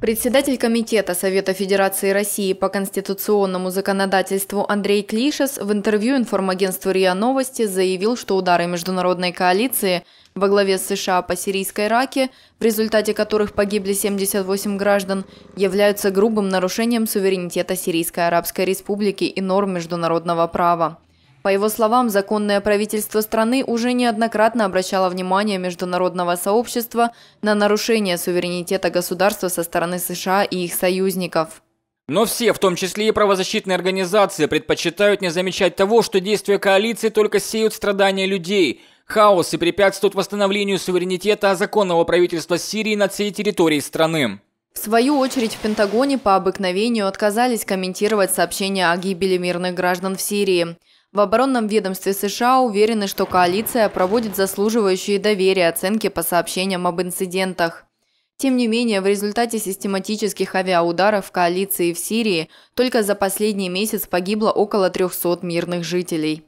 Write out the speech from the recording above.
Председатель Комитета Совета Федерации России по конституционному законодательству Андрей Клишес в интервью информагентству РИА Новости заявил, что удары международной коалиции во главе с США по сирийской раке, в результате которых погибли 78 граждан, являются грубым нарушением суверенитета Сирийской Арабской Республики и норм международного права. По его словам, законное правительство страны уже неоднократно обращало внимание международного сообщества на нарушение суверенитета государства со стороны США и их союзников. Но все, в том числе и правозащитные организации, предпочитают не замечать того, что действия коалиции только сеют страдания людей, хаос и препятствуют восстановлению суверенитета законного правительства Сирии над всей территорией страны. В свою очередь в Пентагоне по обыкновению отказались комментировать сообщения о гибели мирных граждан в Сирии. В оборонном ведомстве США уверены, что коалиция проводит заслуживающие доверия оценки по сообщениям об инцидентах. Тем не менее, в результате систематических авиаударов коалиции в Сирии только за последний месяц погибло около 300 мирных жителей.